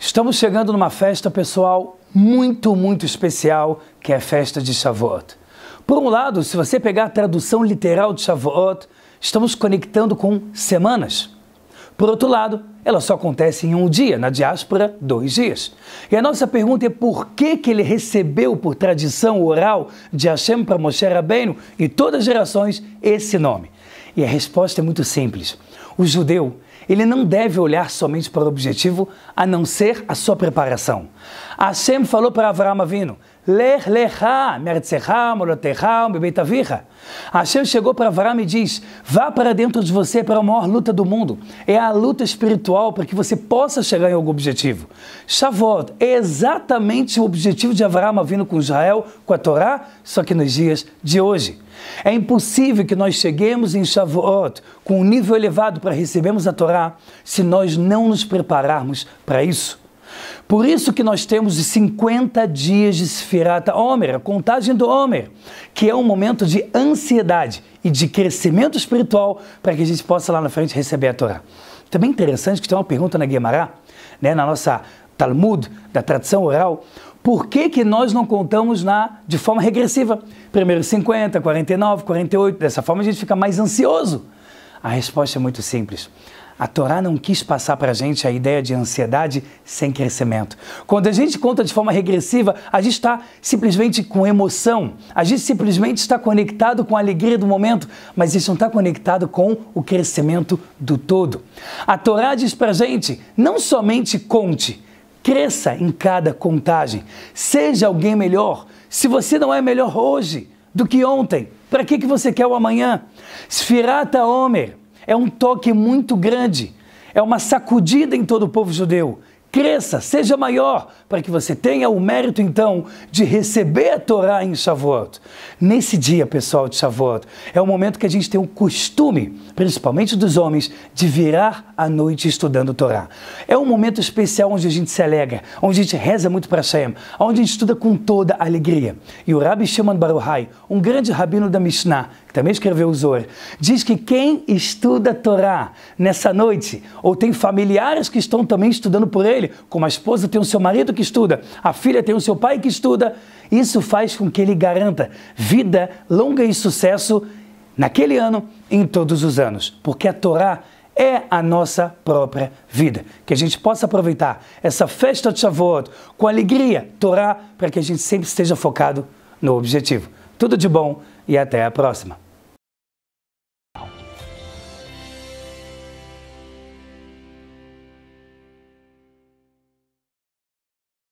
Estamos chegando numa festa, pessoal, muito, muito especial, que é a festa de Shavuot. Por um lado, se você pegar a tradução literal de Shavuot, estamos conectando com semanas. Por outro lado, ela só acontece em um dia, na diáspora, dois dias. E a nossa pergunta é por que, que ele recebeu por tradição oral de Hashem para Moshe Rabbeinu e todas as gerações esse nome? E a resposta é muito simples. O judeu ele não deve olhar somente para o objetivo, a não ser a sua preparação. Hashem falou para Avram Avinu, Ler lecha, mertzecha, molotecha, bebetavirra. Hashem chegou para Avraham e diz, vá para dentro de você para a maior luta do mundo. É a luta espiritual para que você possa chegar em algum objetivo. Shavuot é exatamente o objetivo de Avram Avinu com Israel, com a Torá, só que nos dias de hoje. É impossível que nós cheguemos em Shavuot com um nível elevado para recebermos a Torá, Torá se nós não nos prepararmos para isso. Por isso que nós temos 50 dias de Sefirata Homer, a contagem do Homer, que é um momento de ansiedade e de crescimento espiritual para que a gente possa lá na frente receber a Torá. Também interessante que tem uma pergunta na Guimará, né, na nossa Talmud, da tradição oral, por que, que nós não contamos na, de forma regressiva? Primeiro 50, 49, 48, dessa forma a gente fica mais ansioso. A resposta é muito simples. A Torá não quis passar para a gente a ideia de ansiedade sem crescimento. Quando a gente conta de forma regressiva, a gente está simplesmente com emoção, a gente simplesmente está conectado com a alegria do momento, mas isso não está conectado com o crescimento do todo. A Torá diz para a gente: não somente conte, cresça em cada contagem, seja alguém melhor. Se você não é melhor hoje do que ontem, para que, que você quer o amanhã? Sfirata Omer, é um toque muito grande, é uma sacudida em todo o povo judeu cresça, seja maior, para que você tenha o mérito então de receber a Torá em Shavuot. Nesse dia, pessoal de Shavuot, é o momento que a gente tem o costume, principalmente dos homens, de virar a noite estudando Torá. É um momento especial onde a gente se alegra, onde a gente reza muito para Shem, onde a gente estuda com toda a alegria. E o Rabbi Shimon Baruhai, um grande rabino da Mishnah, que também escreveu o Zohar, diz que quem estuda Torá nessa noite, ou tem familiares que estão também estudando por ele, dele, como a esposa tem o seu marido que estuda, a filha tem o seu pai que estuda. Isso faz com que ele garanta vida longa e sucesso naquele ano e em todos os anos, porque a Torá é a nossa própria vida. Que a gente possa aproveitar essa festa de Shavuot com alegria, Torá, para que a gente sempre esteja focado no objetivo. Tudo de bom e até a próxima.